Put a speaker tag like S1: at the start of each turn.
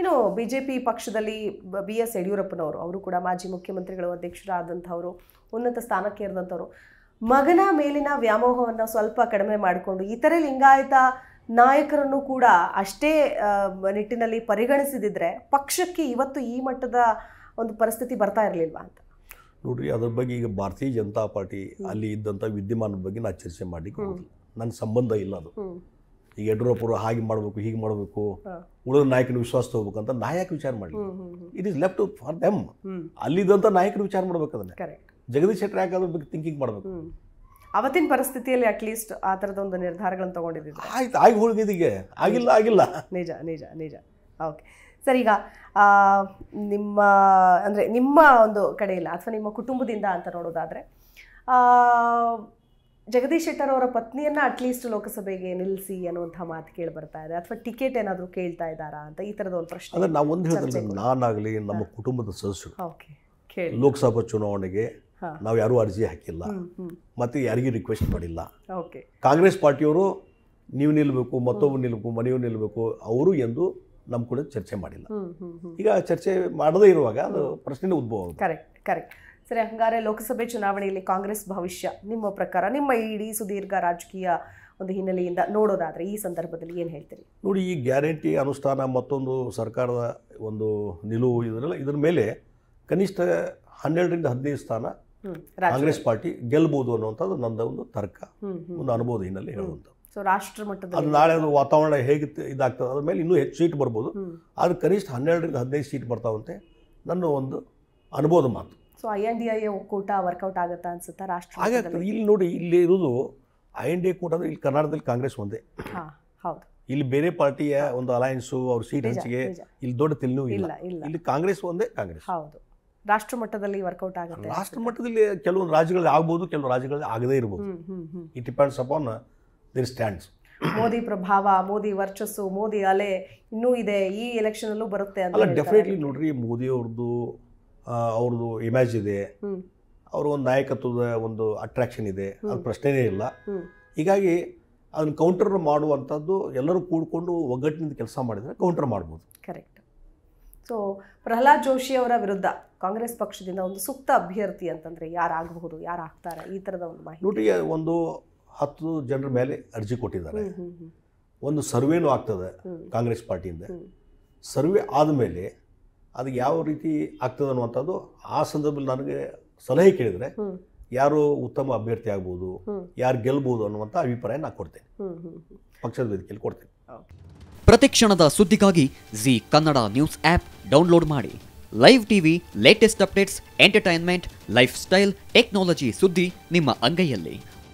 S1: ಇನ್ನು B J P ಪಕ್ಷದಲ್ಲಿ B S ಯಡಿಯೂರಪ್ಪನವರು ಅವರು ಕೂಡ ಮಾಜಿ ಮುಖ್ಯಮಂತ್ರಿಗಳು ಅಧ್ಯಕ್ಷರಾದಂಥವರು ಉನ್ನತ ಸ್ಥಾನಕ್ಕೆ ಇರಿದಂಥವ್ರು ಮಗನ ಮೇಲಿನ ವ್ಯಾಮೋಹವನ್ನು ಸ್ವಲ್ಪ ಕಡಿಮೆ ಮಾಡಿಕೊಂಡು ಇತರೆ ಲಿಂಗಾಯತ ನಾಯಕರನ್ನು ಕೂಡ ಅಷ್ಟೇ ನಿಟ್ಟಿನಲ್ಲಿ ಪರಿಗಣಿಸಿದಿದ್ರೆ ಪಕ್ಷಕ್ಕೆ ಇವತ್ತು ಈ ಮಟ್ಟದ ಒಂದು ಪರಿಸ್ಥಿತಿ ಬರ್ತಾ ಇರಲಿಲ್ವಾ ಅಂತ
S2: ನೋಡ್ರಿ ಅದ್ರ ಬಗ್ಗೆ ಈಗ ಭಾರತೀಯ ಜನತಾ ಪಾರ್ಟಿ ಅಲ್ಲಿ ಇದ್ದಂಥ ವಿದ್ಯಮಾನದ ಬಗ್ಗೆ ನಾನು ಚರ್ಚೆ ಮಾಡಿ ನನ್ನ ಸಂಬಂಧ ಇಲ್ಲ ಅದು ಈಗ ಯಡಿಯೂರಪ್ಪರು ಹಾಗೆ ಮಾಡಬೇಕು ಹೀಗೆ ಮಾಡಬೇಕು ಉಳಿದ ನಾಯಕನ ವಿಶ್ವಾಸ ತಗೋಬೇಕು ಅಂತ ನಾಯಕ ವಿಚಾರ ಮಾಡಲಿ it is left for them ಅಲ್ಲಿದ್ದಂಥ ನಾಯಕರು ವಿಚಾರ ಮಾಡ್ಬೇಕು ಅದನ್ನ ಜಗದೀಶ್ ಶೆಟ್ಟರ್ ಯಾಕೆ ಅದ್ರ ಬಗ್ಗೆ ಥಿಂಕಿಂಗ್ ಮಾಡಬೇಕು
S1: ಅವತ್ತಿನ ಪರಿಸ್ಥಿತಿಯಲ್ಲಿ ಅಟ್ಲೀಸ್ಟ್ ಆ ಥರದ ಒಂದು ನಿರ್ಧಾರಗಳನ್ನು ತಗೊಂಡಿದ್ದೀವಿ ಆಯ್ತು ಆಗಿ
S2: ಹೋಗಿದೀಗೆ ಆಗಿಲ್ಲ ಆಗಿಲ್ಲ
S1: ನಿಜ ನಿಜ ನಿಜ ಓಕೆ ಸರಿ ಈಗ ನಿಮ್ಮ ಅಂದರೆ ನಿಮ್ಮ ಒಂದು ಕಡೆಯಲ್ಲ ಅಥವಾ ನಿಮ್ಮ ಕುಟುಂಬದಿಂದ ಅಂತ ನೋಡೋದಾದರೆ ಜಗದೀಶ್ ಶೆಟ್ಟರ್ ಅವರ ಪತ್ನಿಯನ್ನ ಅಟ್ಲೀಸ್ಟ್ ಲೋಕಸಭೆಗೆ ನಿಲ್ಲಿಸಿ ಅನ್ನುವಂಥ ಮಾತು ಕೇಳಿ ಬರ್ತಾ ಇದೆ ಅಥವಾ ಟಿಕೆಟ್ ಏನಾದರೂ ಕೇಳ್ತಾ ಇದ್ದಾರಾ ಅಂತ ಈ ಥರದ ಒಂದು
S2: ಪ್ರಶ್ನೆ ಅಂದರೆ ನಾವು ಒಂದು ಹೇಳಿದ್ರೆ ನಾನಾಗಲಿ ನಮ್ಮ ಕುಟುಂಬದ ಸದಸ್ಯರು
S1: ಓಕೆ
S2: ಲೋಕಸಭಾ ಚುನಾವಣೆಗೆ ನಾವು ಯಾರೂ ಅರ್ಜಿ ಹಾಕಿಲ್ಲ ಮತ್ತು ಯಾರಿಗೂ ರಿಕ್ವೆಸ್ಟ್ ಮಾಡಿಲ್ಲ ಓಕೆ ಕಾಂಗ್ರೆಸ್ ಪಾರ್ಟಿಯವರು ನೀವು ನಿಲ್ಬೇಕು ಮತ್ತೊಬ್ಬರು ನಿಲ್ಬೇಕು ಮನೆಯವ್ರು ನಿಲ್ಬೇಕು ಅವರು ಎಂದು ನಮ್ಮ ಕೂಡ ಚರ್ಚೆ ಮಾಡಿಲ್ಲ ಈಗ ಚರ್ಚೆ ಮಾಡದೇ ಇರುವಾಗ ಅದು ಪ್ರಶ್ನೆ ಉದ್ಭವ
S1: ಕರೆಕ್ಟ್ ಕರೆಕ್ಟ್ ಸರಿ ಹಂಗಾರೆ ಲೋಕಸಭೆ ಚುನಾವಣೆಯಲ್ಲಿ ಕಾಂಗ್ರೆಸ್ ಭವಿಷ್ಯ ನಿಮ್ಮ ಪ್ರಕಾರ ನಿಮ್ಮ ಇಡೀ ಸುದೀರ್ಘ ರಾಜಕೀಯ ಒಂದು ಹಿನ್ನೆಲೆಯಿಂದ ನೋಡೋದಾದರೆ ಈ ಸಂದರ್ಭದಲ್ಲಿ ಏನು ಹೇಳ್ತೀರಿ
S2: ನೋಡಿ ಈ ಗ್ಯಾರಂಟಿ ಅನುಷ್ಠಾನ ಮತ್ತೊಂದು ಸರ್ಕಾರದ ಒಂದು ನಿಲುವು ಇದನ್ನೆಲ್ಲ ಇದರ ಮೇಲೆ ಕನಿಷ್ಠ ಹನ್ನೆರಡರಿಂದ ಹದಿನೈದು ಸ್ಥಾನ ಕಾಂಗ್ರೆಸ್ ಪಾರ್ಟಿ ಗೆಲ್ಬಹುದು ಅನ್ನುವಂಥದ್ದು ನನ್ನ ಒಂದು ತರ್ಕ ಒಂದು ಅನುಭವದ ಹಿನ್ನೆಲೆ ಹೇಳುವಂಥದ್ದು ರಾಷ್ಟ್ರ ನಾಳೆ ಅದು ವಾತಾವರಣ ಹೇಗೆ ಇದಾಗ್ತದೆ ಅದ್ರ ಮೇಲೆ ಇನ್ನೂ ಹೆಚ್ಚು ಸೀಟ್ ಬರ್ಬೋದು ಆದ್ರೆ ಕನಿಷ್ಠ ಹನ್ನೆರಡರಿಂದ ಹದಿನೈದು ಸೀಟ್ ಬರ್ತಾವಂತೆ ನನ್ನ ಒಂದು ಅನುಭವದ ಮಾತು
S1: so I N D I ಒಕ್ಕೂಟ ವರ್ಕೌಟ್ ಆಗುತ್ತಾ ಅನ್ಸುತ್ತಾ ರಾಷ್ಟ್ರ
S2: ಇಲ್ಲಿ ನೋಡಿ ಇಲ್ಲಿ ಇರೋದು ಐ ಎನ್ ಡಿ ಕೂಟ ಅಂದ್ರೆ ಇಲ್ಲಿ ಕರ್ನಾಟಕದಲ್ಲಿ ಕಾಂಗ್ರೆಸ್ ಒಂದೇ ಹೌದು ಇಲ್ಲಿ ಬೇರೆ ಪಾರ್ಟಿಯ ಒಂದು ಅಲಯನ್ಸು ಅವ್ರ ಸೀಟ್ ಹಂಚಿಕೆ ಇಲ್ಲಿ ದೊಡ್ಡ ತಿಲ್ನೂ ಇಲ್ಲ ಇಲ್ಲ ಇಲ್ಲಿ ಕಾಂಗ್ರೆಸ್ ಒಂದೇ ಕಾಂಗ್ರೆಸ್
S1: ಹೌದು ರಾಷ್ಟ್ರ ಮಟ್ಟದಲ್ಲಿ ವರ್ಕೌಟ್ ಆಗುತ್ತೆ ರಾಷ್ಟ್ರ
S2: ಮಟ್ಟದಲ್ಲಿ ಕೆಲವೊಂದು ರಾಜ್ಯಗಳಲ್ಲಿ ಆಗ್ಬೋದು ಕೆಲವು ರಾಜ್ಯಗಳಲ್ಲಿ ಆಗದೇ ಇರಬಹುದು it depends upon their stands
S1: Modi ಪ್ರಭಾವ ಮೋದಿ ವರ್ಚಸ್ಸು ಮೋದಿ ಅಲೆ ಇನ್ನೂ ಇದೆ ಈ ಎಲೆಕ್ಷನ್ ಅಲ್ಲೂ ಬರುತ್ತೆ ಅಂತ ಡೆಫಿನೆಟ್ಲಿ
S2: ನೋಡ್ರಿ ಮೋದಿ ಅವ್ರದ್ದು ಅವ್ರದ್ದು ಇಮೇಜ್ ಇದೆ ಅವ್ರ ಒಂದು ನಾಯಕತ್ವದ ಒಂದು ಅಟ್ರಾಕ್ಷನ್ ಇದೆ ಅದು ಪ್ರಶ್ನೆನೇ ಇಲ್ಲ ಹೀಗಾಗಿ ಅದನ್ನು ಕೌಂಟರ್ ಮಾಡುವಂಥದ್ದು ಎಲ್ಲರೂ ಕೂಡಿಕೊಂಡು ಒಗ್ಗಟ್ಟಿನಿಂದ ಕೆಲಸ ಮಾಡಿದರೆ ಕೌಂಟರ್ ಮಾಡ್ಬೋದು
S1: ಕರೆಕ್ಟ್ ಸೊ ಪ್ರಹ್ಲಾದ್ ಜೋಶಿ ಅವರ ವಿರುದ್ಧ ಕಾಂಗ್ರೆಸ್ ಪಕ್ಷದಿಂದ ಒಂದು ಸೂಕ್ತ ಅಭ್ಯರ್ಥಿ ಅಂತಂದರೆ ಯಾರಾಗಬಹುದು ಯಾರು ಆಗ್ತಾರೆ ಈ ಥರದ ಒಂದು ಮಾಹಿತಿ ನೋಡಿ
S2: ಒಂದು ಹತ್ತು ಜನರ ಮೇಲೆ ಅರ್ಜಿ ಕೊಟ್ಟಿದ್ದಾರೆ ಒಂದು ಸರ್ವೇನೂ ಆಗ್ತದೆ ಕಾಂಗ್ರೆಸ್ ಪಾರ್ಟಿಯಿಂದ ಸರ್ವೆ ಆದಮೇಲೆ ಅದು ಯಾವ ರೀತಿ ಆಗ್ತದೆ ಅನ್ನುವಂಥದ್ದು ಆ ಸಂದರ್ಭದಲ್ಲಿ ನನಗೆ ಸಲಹೆ ಕೇಳಿದರೆ ಯಾರು ಉತ್ತಮ ಅಭ್ಯರ್ಥಿ ಆಗ್ಬೋದು ಯಾರು ಗೆಲ್ಬಹುದು ಅನ್ನುವಂಥ ಅಭಿಪ್ರಾಯ ನಾನು ಕೊಡ್ತೇನೆ ಪಕ್ಷದ ವೇದಿಕೆಯಲ್ಲಿ ಕೊಡ್ತೇನೆ
S1: ಪ್ರತಿ ಕ್ಷಣದ ಸುದ್ದಿಗಾಗಿ Zee Kannada news app download ಮಾಡಿ live TV latest updates entertainment lifestyle technology ಸುದ್ದಿ ನಿಮ್ಮ ಅಂಗೈಯಲ್ಲಿ